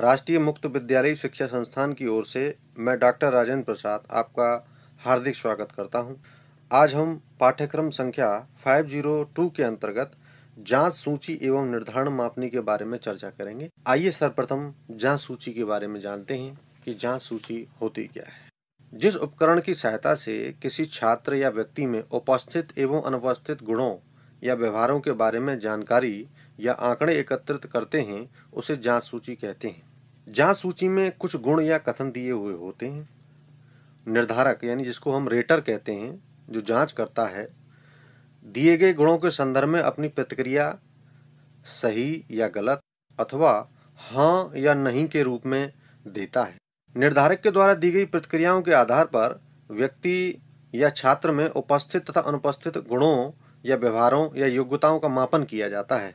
राष्ट्रीय मुक्त विद्यालय शिक्षा संस्थान की ओर से मैं डॉक्टर राजेंद्र प्रसाद आपका हार्दिक स्वागत करता हूं। आज हम पाठ्यक्रम संख्या 502 के अंतर्गत जांच सूची एवं निर्धारण मापनी के बारे में चर्चा करेंगे आइए सर्वप्रथम जांच सूची के बारे में जानते हैं कि जांच सूची होती क्या है जिस उपकरण की सहायता से किसी छात्र या व्यक्ति में उपस्थित एवं अनुपस्थित गुणों या व्यवहारों के बारे में जानकारी या आंकड़े एकत्रित करते हैं उसे जांच सूची कहते हैं जहाँ सूची में कुछ गुण या कथन दिए हुए होते हैं निर्धारक यानी जिसको हम रेटर कहते हैं जो जांच करता है दिए गए गुणों के संदर्भ में अपनी प्रतिक्रिया सही या गलत अथवा हाँ या नहीं के रूप में देता है निर्धारक के द्वारा दी गई प्रतिक्रियाओं के आधार पर व्यक्ति या छात्र में उपस्थित तथा अनुपस्थित गुणों या व्यवहारों या योग्यताओं का मापन किया जाता है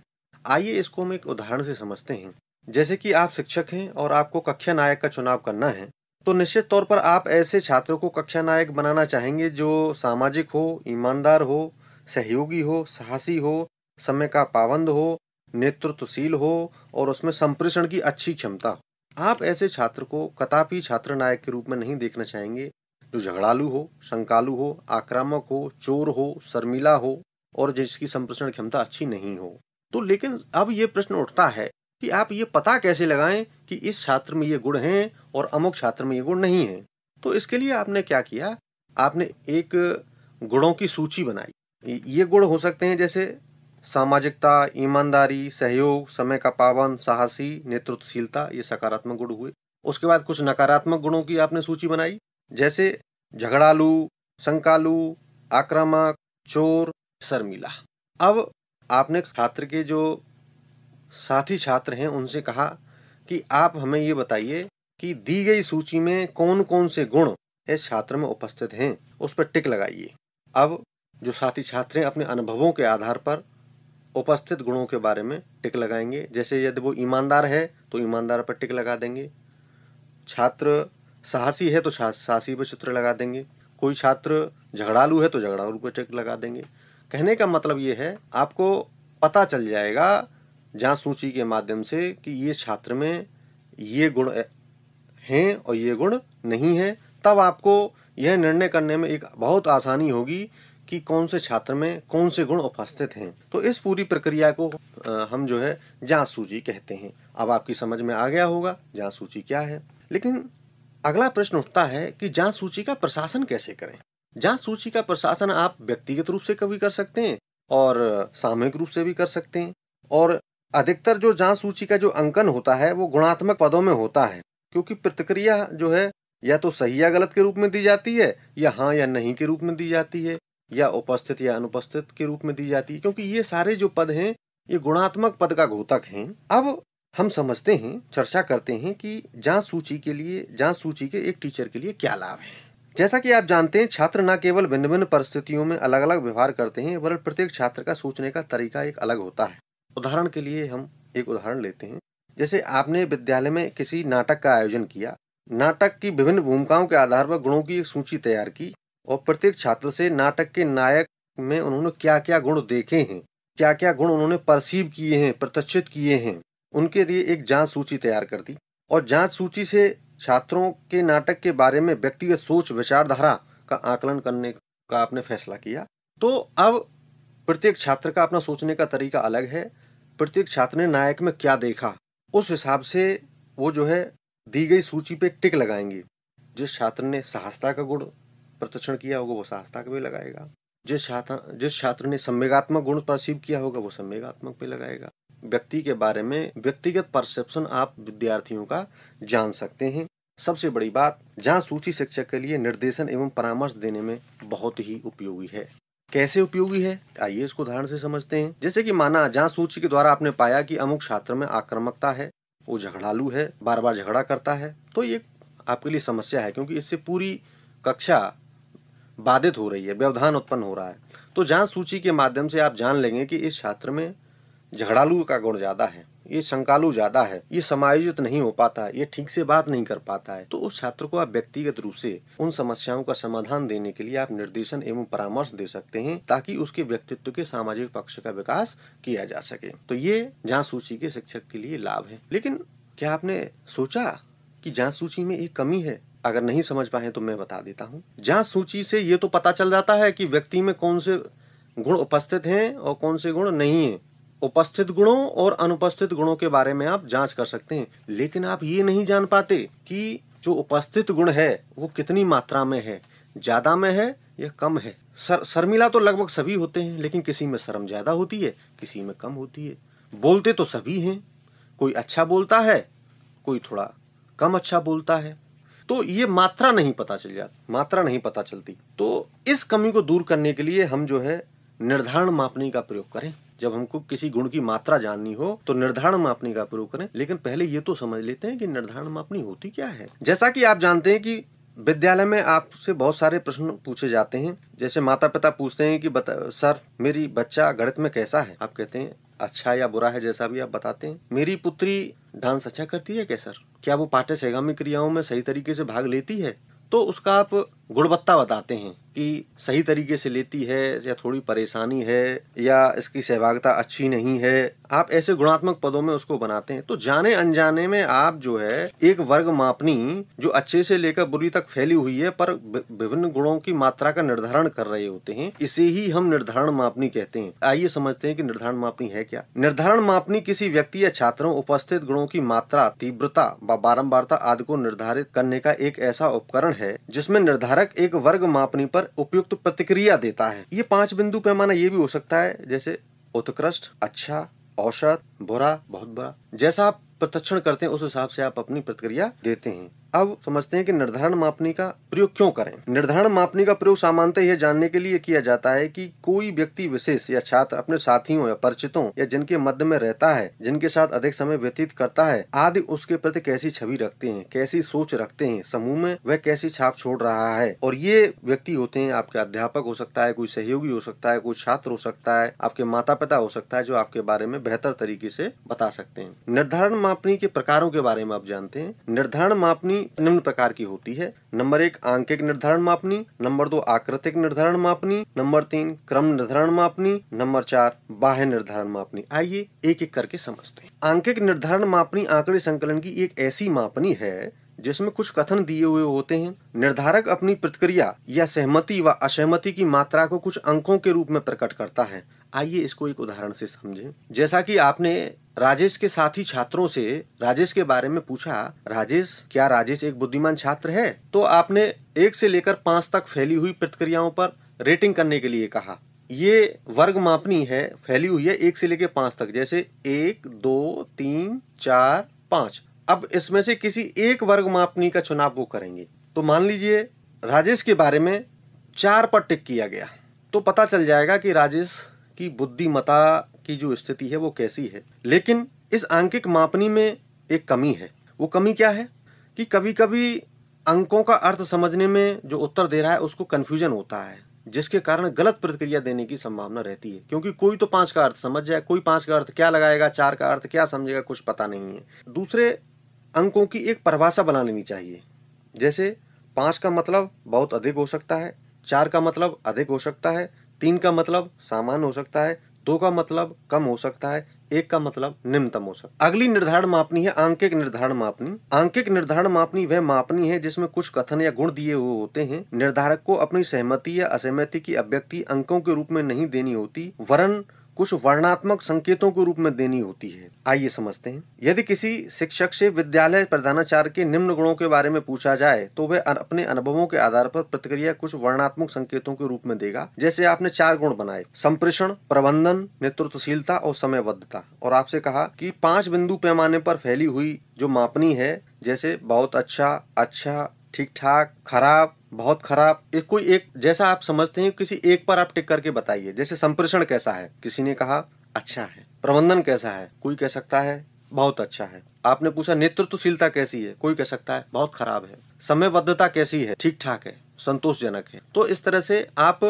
आइए इसको हम एक उदाहरण से समझते हैं जैसे कि आप शिक्षक हैं और आपको कक्षा नायक का चुनाव करना है तो निश्चित तौर पर आप ऐसे छात्रों को कक्षा नायक बनाना चाहेंगे जो सामाजिक हो ईमानदार हो सहयोगी हो साहसी हो समय का पाबंद हो नेतृत्वशील हो और उसमें संप्रेषण की अच्छी क्षमता हो आप ऐसे छात्र को कतापी छात्र नायक के रूप में नहीं देखना चाहेंगे जो झगड़ालू हो शंकालु हो आक्रामक हो चोर हो शर्मिला हो और जिसकी संप्रेषण क्षमता अच्छी नहीं हो तो लेकिन अब ये प्रश्न उठता है कि आप ये पता कैसे लगाएं कि इस छात्र में ये गुण हैं और अमुक छात्र में ये गुण नहीं हैं तो इसके लिए आपने क्या किया आपने एक गुणों की सूची बनाई ये गुण हो सकते हैं जैसे सामाजिकता ईमानदारी सहयोग समय का पावन साहसी नेतृत्वशीलता ये सकारात्मक गुण हुए उसके बाद कुछ नकारात्मक गुणों की आपने सूची बनाई जैसे झगड़ालू संकालू आक्रामक चोर शर्मिला अब आपने छात्र के जो साथी छात्र हैं उनसे कहा कि आप हमें ये बताइए कि दी गई सूची में कौन कौन से गुण इस छात्र में उपस्थित हैं उस पर टिक लगाइए अब जो साथी छात्र हैं अपने अनुभवों के आधार पर उपस्थित गुणों के बारे में टिक लगाएंगे जैसे यदि वो ईमानदार है तो ईमानदार पर टिक लगा देंगे छात्र साहसी है तो साहसी पर चित्र लगा देंगे कोई छात्र झगड़ालू है तो झगड़ालू पर टिक लगा देंगे कहने का मतलब ये है आपको पता चल जाएगा जहाँ सूची के माध्यम से कि ये छात्र में ये गुण हैं और ये गुण नहीं हैं तब आपको यह निर्णय करने में एक बहुत आसानी होगी कि कौन से छात्र में कौन से गुण उपस्थित हैं तो इस पूरी प्रक्रिया को हम जो है जांच सूची कहते हैं अब आपकी समझ में आ गया होगा जांच सूची क्या है लेकिन अगला प्रश्न उठता है कि जांच सूची का प्रशासन कैसे करें जांच सूची का प्रशासन आप व्यक्तिगत रूप से कभी कर सकते हैं और सामूहिक रूप से भी कर सकते हैं और अधिकतर जो जांच सूची का जो अंकन होता है वो गुणात्मक पदों में होता है क्योंकि प्रतिक्रिया जो है या तो सही या गलत के रूप में दी जाती है या हाँ या नहीं के रूप में दी जाती है या उपस्थित या अनुपस्थित के रूप में दी जाती है क्योंकि ये सारे जो पद हैं ये गुणात्मक पद का घोतक हैं अब हम समझते हैं चर्चा करते हैं कि जांच सूची के लिए जांच सूची के एक टीचर के लिए क्या लाभ है जैसा कि आप जानते हैं छात्र न केवल भिन्न भिन्न परिस्थितियों में अलग अलग व्यवहार करते हैं बल्कि प्रत्येक छात्र का सोचने का तरीका एक अलग होता है उदाहरण के लिए हम एक उदाहरण लेते हैं जैसे आपने विद्यालय में किसी नाटक का आयोजन किया नाटक की विभिन्न भूमिकाओं के आधार पर गुणों की एक सूची तैयार की और प्रत्येक छात्र से नाटक के नायक में उन्होंने क्या क्या गुण देखे हैं क्या क्या गुण उन्होंने परसीव किए हैं प्रत्याशित किए हैं उनके लिए एक जांच सूची तैयार कर दी और जांच सूची से छात्रों के नाटक के बारे में व्यक्तिगत सोच विचारधारा का आकलन करने का आपने फैसला किया तो अब प्रत्येक छात्र का अपना सोचने का तरीका अलग है प्रत्येक छात्र ने नायक में क्या देखा उस हिसाब से वो जो है दी गई सूची पे टिक लगाएंगे जिस छात्र ने साहसता का गुण प्रदर्शन किया होगा वो साहसता का भी लगाएगा जिस छात्र जिस छात्र ने संवेगात्मक गुण प्रसिव किया होगा वो संवेगात्मक पे लगाएगा व्यक्ति के बारे में व्यक्तिगत परसेप्शन आप विद्यार्थियों का जान सकते हैं सबसे बड़ी बात जहाँ सूची शिक्षक के लिए निर्देशन एवं परामर्श देने में बहुत ही उपयोगी है कैसे उपयोगी है आइए इसको उदाहरण से समझते हैं जैसे कि माना जहाँ सूची के द्वारा आपने पाया कि अमुक छात्र में आक्रामकता है वो झगड़ालू है बार बार झगड़ा करता है तो ये आपके लिए समस्या है क्योंकि इससे पूरी कक्षा बाधित हो रही है व्यवधान उत्पन्न हो रहा है तो जांच सूची के माध्यम से आप जान लेंगे कि इस छात्र में झगड़ालू का गुण ज़्यादा है ये शंकालु ज्यादा है ये समायोजित नहीं हो पाता ये ठीक से बात नहीं कर पाता है तो उस छात्र को आप व्यक्तिगत रूप से उन समस्याओं का समाधान देने के लिए आप निर्देशन एवं परामर्श दे सकते हैं ताकि उसके व्यक्तित्व के सामाजिक पक्ष का विकास किया जा सके तो ये जांच सूची के शिक्षक के लिए लाभ है लेकिन क्या आपने सोचा कि जांच सूची में एक कमी है अगर नहीं समझ पाए तो मैं बता देता हूँ जांच सूची से ये तो पता चल जाता है कि व्यक्ति में कौन से गुण उपस्थित हैं और कौन से गुण नहीं है उपस्थित गुणों और अनुपस्थित गुणों के बारे में आप जांच कर सकते हैं लेकिन आप ये नहीं जान पाते कि जो उपस्थित गुण है वो कितनी मात्रा में है ज़्यादा में है या कम है सर शर्मिला तो लगभग सभी होते हैं लेकिन किसी में शर्म ज़्यादा होती है किसी में कम होती है बोलते तो सभी हैं कोई अच्छा बोलता है कोई थोड़ा कम अच्छा बोलता है तो ये मात्रा नहीं पता चल जाती मात्रा नहीं पता चलती तो इस कमी को दूर करने के लिए हम जो है निर्धारण मापनी का प्रयोग करें जब हमको किसी गुण की मात्रा जाननी हो तो निर्धारण मापनी का प्रयोग करें लेकिन पहले ये तो समझ लेते हैं कि निर्धारण मापनी होती क्या है जैसा कि आप जानते हैं कि विद्यालय में आपसे बहुत सारे प्रश्न पूछे जाते हैं जैसे माता पिता पूछते हैं कि सर मेरी बच्चा गणित में कैसा है आप कहते हैं अच्छा या बुरा है जैसा भी आप बताते हैं मेरी पुत्री डांस अच्छा करती है क्या सर क्या वो पाठ्य सहगामी क्रियाओं में सही तरीके से भाग लेती है तो उसका आप गुणवत्ता बताते हैं कि सही तरीके से लेती है या थोड़ी परेशानी है या इसकी सहभागिता अच्छी नहीं है आप ऐसे गुणात्मक पदों में उसको बनाते हैं तो जाने अनजाने में आप जो है एक वर्ग मापनी जो अच्छे से लेकर बुरी तक फैली हुई है पर विभिन्न गुणों की मात्रा का निर्धारण कर रहे होते हैं इसे ही हम निर्धारण मापनी कहते हैं आइए समझते हैं कि निर्धारण मापनी है क्या निर्धारण मापनी किसी व्यक्ति या छात्रों उपस्थित गुणों की मात्रा तीव्रता व बारम्बारता आदि को निर्धारित करने का एक ऐसा उपकरण है जिसमें निर्धारित धारक एक वर्ग मापनी पर उपयुक्त प्रतिक्रिया देता है ये पांच बिंदु पैमाना ये भी हो सकता है जैसे उत्कृष्ट अच्छा औसत बुरा बहुत बुरा जैसा आप प्रतिक्षण करते हैं उस हिसाब से आप अपनी प्रतिक्रिया देते हैं अब समझते हैं कि निर्धारण मापनी का प्रयोग क्यों करें निर्धारण मापनी का प्रयोग सामान्यतः यह जानने के लिए किया जाता है कि कोई व्यक्ति विशेष या छात्र अपने साथियों या परिचितों या जिनके मध्य में रहता है जिनके साथ अधिक समय व्यतीत करता है आदि उसके प्रति कैसी छवि रखते हैं कैसी सोच रखते हैं समूह में वह कैसी छाप छोड़ रहा है और ये व्यक्ति होते हैं आपके अध्यापक हो सकता है कोई सहयोगी हो सकता है कोई छात्र हो सकता है आपके माता पिता हो सकता है जो आपके बारे में बेहतर तरीके से बता सकते हैं निर्धारण मापनी के प्रकारों के बारे में आप जानते हैं निर्धारण मापनी निम्न प्रकार की होती है नंबर एक आंकिक निर्धारण मापनी नंबर दो आकृतिक निर्धारण मापनी नंबर तीन क्रम निर्धारण मापनी नंबर चार बाह्य निर्धारण मापनी आइए एक एक करके समझते हैं आंकिक निर्धारण मापनी आंकड़े संकलन की एक ऐसी मापनी है जिसमें कुछ कथन दिए हुए होते हैं निर्धारक अपनी प्रतिक्रिया या सहमति व असहमति की मात्रा को कुछ अंकों के रूप में प्रकट करता है आइए इसको एक उदाहरण से समझें जैसा कि आपने राजेश के साथी छात्रों से राजेश के बारे में पूछा राजेश क्या राजेश एक बुद्धिमान छात्र है तो आपने एक से लेकर पांच तक फैली हुई प्रतिक्रियाओं पर रेटिंग करने के लिए कहा ये वर्ग मापनी है फैली हुई है एक से लेकर पांच तक जैसे एक दो तीन चार पांच अब इसमें से किसी एक वर्ग मापनी का चुनाव वो करेंगे तो मान लीजिए राजेश के बारे में चार पर टिक किया गया तो पता चल जाएगा कि राजेश की बुद्धिमता की जो स्थिति है वो कैसी है लेकिन इस आंकिक मापनी में एक कमी है वो कमी क्या है कि कभी कभी अंकों का अर्थ समझने में जो उत्तर दे रहा है उसको कन्फ्यूजन होता है जिसके कारण गलत प्रतिक्रिया देने की संभावना रहती है क्योंकि कोई तो पांच का अर्थ समझ जाए कोई पांच का अर्थ क्या लगाएगा चार का अर्थ क्या समझेगा कुछ पता नहीं है दूसरे अंकों की एक परिभाषा बना लेनी चाहिए जैसे पाँच का मतलब बहुत अधिक हो सकता है चार का मतलब अधिक हो सकता है तीन का मतलब सामान्य हो सकता है दो का मतलब कम हो सकता है एक का मतलब निम्नतम हो सकता है अगली निर्धारण मापनी है आंकिक निर्धारण मापनी आंकिक निर्धारण मापनी वह मापनी है जिसमें कुछ कथन या गुण दिए हुए होते हैं निर्धारक को अपनी सहमति या असहमति की अभ्यक्ति अंकों के रूप में नहीं देनी होती वरन कुछ वर्णात्मक संकेतों के रूप में देनी होती है आइए समझते हैं यदि किसी शिक्षक से विद्यालय प्रधानाचार्य के निम्न गुणों के बारे में पूछा जाए तो वह अपने अनुभवों के आधार पर प्रतिक्रिया कुछ वर्णात्मक संकेतों के रूप में देगा जैसे आपने चार गुण बनाए संप्रेषण प्रबंधन नेतृत्वशीलता और समयबद्धता और आपसे कहा कि पांच बिंदु पैमाने पर फैली हुई जो मापनी है जैसे बहुत अच्छा अच्छा ठीक ठाक खराब बहुत खराब एक कोई एक जैसा आप समझते हैं किसी एक पर आप टिक करके बताइए जैसे संप्रेषण कैसा है किसी ने कहा अच्छा है प्रबंधन कैसा है कोई कह सकता है बहुत अच्छा है आपने पूछा नेतृत्वशीलता कैसी है कोई कह सकता है बहुत खराब है समयबद्धता कैसी है ठीक ठाक है संतोषजनक है तो इस तरह से आप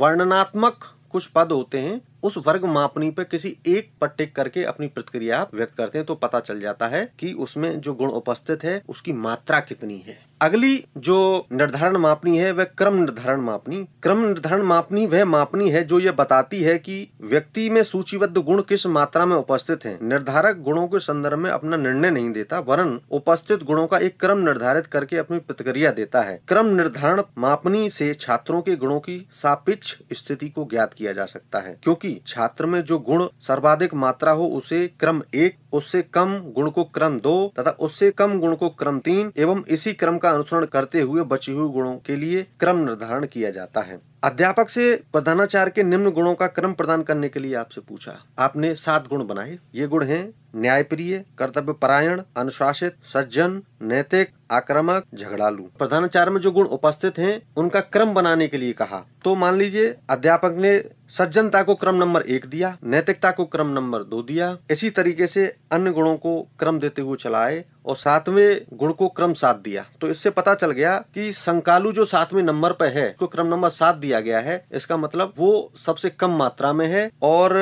वर्णनात्मक कुछ पद होते हैं उस वर्ग मापनी पर किसी एक पर टिक करके अपनी प्रतिक्रिया आप व्यक्त करते हैं तो पता चल जाता है कि उसमें जो गुण उपस्थित है उसकी मात्रा कितनी है अगली जो निर्धारण मापनी है वह क्रम निर्धारण मापनी क्रम निर्धारण मापनी वह मापनी है जो ये बताती है कि व्यक्ति में सूचीबद्ध गुण किस मात्रा में उपस्थित हैं निर्धारक गुणों के संदर्भ में अपना निर्णय नहीं देता वरन उपस्थित गुणों का एक क्रम निर्धारित करके अपनी प्रतिक्रिया देता है क्रम निर्धारण मापनी से छात्रों के गुणों की सापेक्ष स्थिति को ज्ञात किया जा सकता है क्योंकि छात्र में जो गुण सर्वाधिक मात्रा हो उसे क्रम एक उससे कम गुण को क्रम दो तथा उससे कम गुण को क्रम तीन एवं इसी क्रम का का अनुसरण करते हुए बचे हुए गुणों के लिए क्रम निर्धारण किया जाता है अध्यापक से प्रधानाचार्य के निम्न गुणों का क्रम प्रदान करने के लिए आपसे पूछा आपने सात गुण बनाए ये गुण हैं न्यायप्रिय कर्तव्य परायण अनुशासित सज्जन नैतिक आक्रामक झगड़ालू प्रधानाचार्य में जो गुण उपस्थित हैं उनका क्रम बनाने के लिए कहा तो मान लीजिए अध्यापक ने सज्जनता को क्रम नंबर एक दिया नैतिकता को क्रम नंबर दो दिया इसी तरीके से अन्य गुणों को क्रम देते हुए चलाए और सातवें गुण को क्रम सात दिया तो इससे पता चल गया कि संकालू जो सातवें नंबर पर है उसको क्रम नंबर सात दिया दिया गया है इसका मतलब वो सबसे कम मात्रा में है और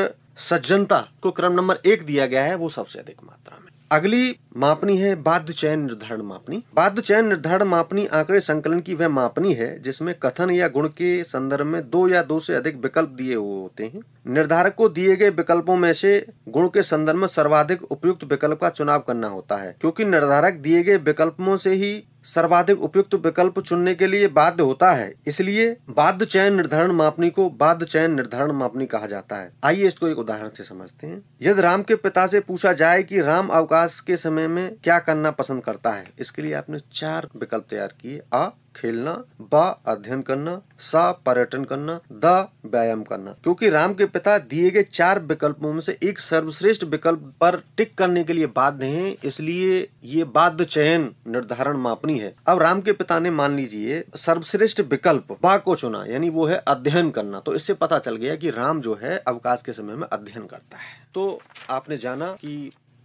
सज्जनता को क्रम नंबर एक दिया गया है वो सबसे अधिक मात्रा में अगली मापनी है बाध्य चयन निर्धारण मापनी बाध्य चयन निर्धारण मापनी आंकड़े संकलन की वह मापनी है जिसमें कथन या गुण के संदर्भ में दो या दो से अधिक विकल्प दिए हुए होते हैं निर्धारक को दिए गए विकल्पों में से गुण के संदर्भ में सर्वाधिक उपयुक्त विकल्प का चुनाव करना होता है क्योंकि निर्धारक दिए गए विकल्पों से ही सर्वाधिक उपयुक्त विकल्प चुनने के लिए बाध्य होता है इसलिए बाध्य चयन निर्धारण मापनी को बाध्य चयन निर्धारण मापनी कहा जाता है आइए इसको एक उदाहरण से समझते हैं यदि राम के पिता से पूछा जाए कि राम अवकाश के समय में क्या करना पसंद करता है इसके लिए आपने चार विकल्प तैयार किए अ खेलना बा अध्ययन करना सा पर्यटन करना द व्यायाम करना क्योंकि राम के पिता दिए गए चार विकल्पों में से एक सर्वश्रेष्ठ विकल्प पर टिक करने के लिए बाध्य हैं इसलिए ये बाध्य चयन निर्धारण मापनी है अब राम के पिता ने मान लीजिए सर्वश्रेष्ठ विकल्प बा को चुना यानी वो है अध्ययन करना तो इससे पता चल गया कि राम जो है अवकाश के समय में अध्ययन करता है तो आपने जाना कि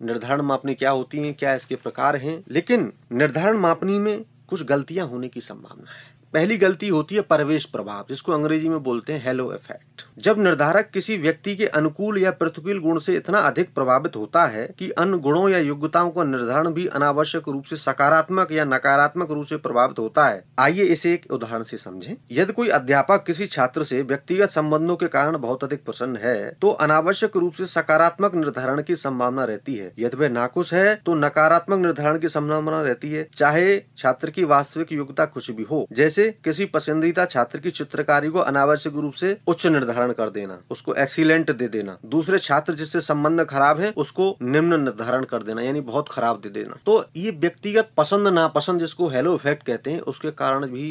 निर्धारण मापनी क्या होती है क्या इसके प्रकार हैं लेकिन निर्धारण मापनी में कुछ गलतियां होने की संभावना है पहली गलती होती है परवेश प्रभाव जिसको अंग्रेजी में बोलते हैं हेलो इफेक्ट जब निर्धारक किसी व्यक्ति के अनुकूल या प्रतिकूल गुण से इतना अधिक प्रभावित होता है कि अन्य गुणों या योग्यताओं का निर्धारण भी अनावश्यक रूप से सकारात्मक या नकारात्मक रूप से प्रभावित होता है आइए इसे एक उदाहरण से समझें यदि कोई अध्यापक किसी छात्र से व्यक्तिगत संबंधों के कारण बहुत अधिक प्रसन्न है तो अनावश्यक रूप से सकारात्मक निर्धारण की संभावना रहती है यदि वह नाखुश है तो नकारात्मक निर्धारण की संभावना रहती है चाहे छात्र की वास्तविक योग्यता कुछ भी हो जैसे से किसी पसंदीदा छात्र की चित्रकारी को अनावश्यक रूप से उच्च निर्धारण कर देना उसको एक्सीलेंट दे देना दूसरे छात्र जिससे संबंध खराब है उसको निम्न निर्धारण कर देना यानी बहुत खराब दे देना तो ये व्यक्तिगत पसंद नापसंद जिसको हेलो इफेक्ट कहते हैं उसके कारण भी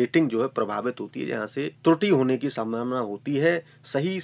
रेटिंग जो है प्रभावित होती है जहाँ से त्रुटि होने की संभावना होती है सही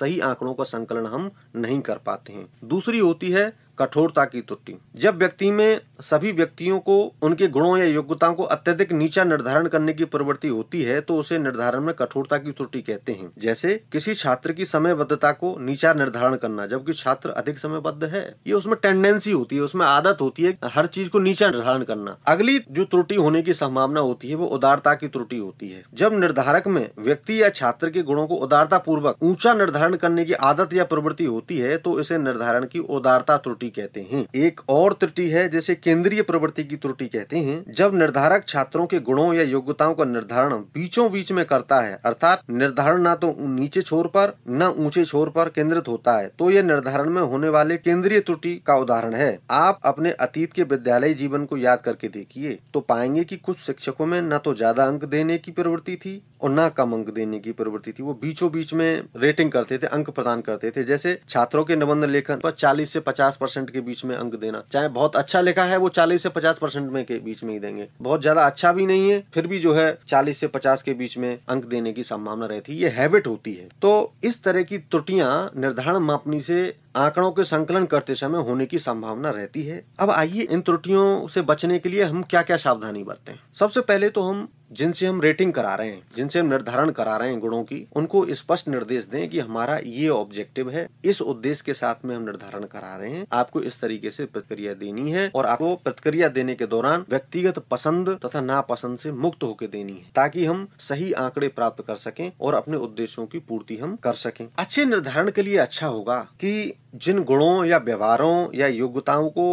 सही आंकड़ों का संकलन हम नहीं कर पाते हैं दूसरी होती है कठोरता की त्रुटि जब व्यक्ति में सभी व्यक्तियों को उनके गुणों या योग्यताओं को अत्यधिक नीचा निर्धारण करने की प्रवृत्ति होती है तो उसे निर्धारण में कठोरता की त्रुटि कहते हैं जैसे किसी छात्र की समयबद्धता को नीचा निर्धारण करना जबकि छात्र अधिक समयबद्ध है ये उसमें टेंडेंसी होती है उसमें आदत होती है हर चीज को नीचा निर्धारण करना अगली जो त्रुटि होने की संभावना होती है वो उदारता की त्रुटि होती है जब निर्धारक में व्यक्ति या छात्र के गुणों को उदारता पूर्वक ऊंचा निर्धारण करने की आदत या प्रवृत्ति होती है तो इसे निर्धारण की उदारता त्रुटि त्रुटि कहते हैं एक और त्रुटि है जिसे केंद्रीय प्रवृत्ति की त्रुटि कहते हैं जब निर्धारक छात्रों के गुणों या योग्यताओं का निर्धारण बीचों बीच में करता है अर्थात निर्धारण न तो नीचे छोर पर न ऊंचे छोर पर केंद्रित होता है तो यह निर्धारण में होने वाले केंद्रीय त्रुटि का उदाहरण है आप अपने अतीत के विद्यालय जीवन को याद करके देखिए तो पाएंगे की कुछ शिक्षकों में न तो ज्यादा अंक देने की प्रवृत्ति थी और ना कम अंक देने की प्रवृत्ति थी वो बीचों बीच में रेटिंग करते थे अंक प्रदान करते थे जैसे छात्रों के निबंध लेखन पर 40 से 50 परसेंट के बीच में अंक देना चाहे बहुत अच्छा लिखा है वो 40 से 50 परसेंट में के बीच में ही देंगे बहुत ज्यादा अच्छा भी नहीं है फिर भी जो है 40 से 50 के बीच में अंक देने की संभावना रहती है ये हैबिट होती है तो इस तरह की त्रुटियां निर्धारण मापनी से आंकड़ों के संकलन करते समय होने की संभावना रहती है अब आइए इन त्रुटियों से बचने के लिए हम क्या क्या सावधानी बरतें सबसे पहले तो हम जिनसे हम रेटिंग करा रहे हैं जिनसे हम निर्धारण करा रहे हैं गुणों की उनको स्पष्ट निर्देश दें कि हमारा ये ऑब्जेक्टिव है इस उद्देश्य के साथ में हम निर्धारण करा रहे हैं आपको इस तरीके से प्रतिक्रिया देनी है और आपको प्रतिक्रिया देने के दौरान व्यक्तिगत पसंद तथा नापसंद से मुक्त होकर देनी है ताकि हम सही आंकड़े प्राप्त कर सकें और अपने उद्देश्यों की पूर्ति हम कर सकें अच्छे निर्धारण के लिए अच्छा होगा की जिन गुणों या व्यवहारों या योग्यताओं को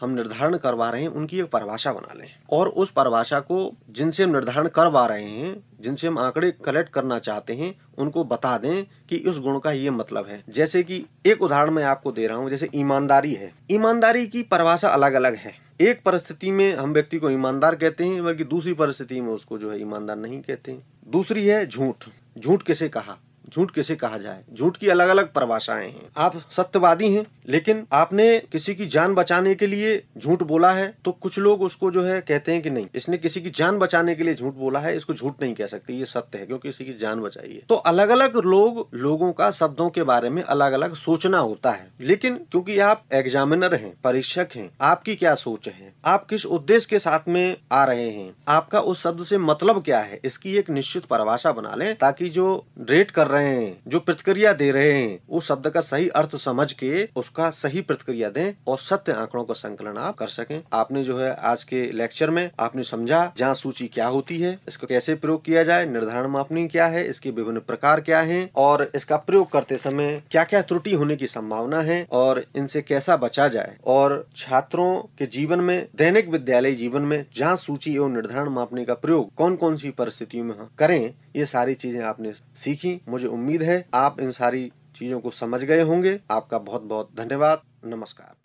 हम निर्धारण करवा रहे हैं उनकी एक परिभाषा बना लें और उस परिभाषा को जिनसे हम निर्धारण करवा रहे हैं जिनसे हम आंकड़े कलेक्ट करना चाहते हैं उनको बता दें कि इस गुण का ये मतलब है जैसे कि एक उदाहरण मैं आपको दे रहा हूँ जैसे ईमानदारी है ईमानदारी की परिभाषा अलग अलग है एक परिस्थिति में हम व्यक्ति को ईमानदार कहते हैं बल्कि दूसरी परिस्थिति में उसको जो है ईमानदार नहीं कहते हैं दूसरी है झूठ झूठ किसे कहा झूठ किसे कहा जाए झूठ की अलग अलग परिभाषाएं हैं आप सत्यवादी हैं लेकिन आपने किसी की जान बचाने के लिए झूठ बोला है तो कुछ लोग उसको जो है कहते हैं कि नहीं इसने किसी की जान बचाने के लिए झूठ बोला है इसको झूठ नहीं कह सकते ये सत्य है क्योंकि किसी की जान बचाई है तो अलग अलग लोग लोगों का शब्दों के बारे में अलग अलग सोचना होता है लेकिन क्योंकि आप एग्जामिनर हैं परीक्षक हैं आपकी क्या सोच है आप किस उद्देश्य के साथ में आ रहे हैं आपका उस शब्द से मतलब क्या है इसकी एक निश्चित परिभाषा बना ले ताकि जो रेट कर रहे हैं जो प्रतिक्रिया दे रहे हैं उस शब्द का सही अर्थ समझ के उसका सही प्रतिक्रिया दें और सत्य आंकड़ों का संकलन आप कर सकें आपने जो है आज के लेक्चर में आपने समझा जांच सूची क्या होती है इसका कैसे प्रयोग किया जाए निर्धारण मापनी क्या है इसके विभिन्न प्रकार क्या है और इसका प्रयोग करते समय क्या क्या त्रुटि होने की संभावना है और इनसे कैसा बचा जाए और छात्रों के जीवन में दैनिक विद्यालय जीवन में जांच सूची एवं निर्धारण मापने का प्रयोग कौन कौन सी परिस्थितियों में करें ये सारी चीजें आपने सीखी मुझे उम्मीद है आप इन सारी चीजों को समझ गए होंगे आपका बहुत बहुत धन्यवाद नमस्कार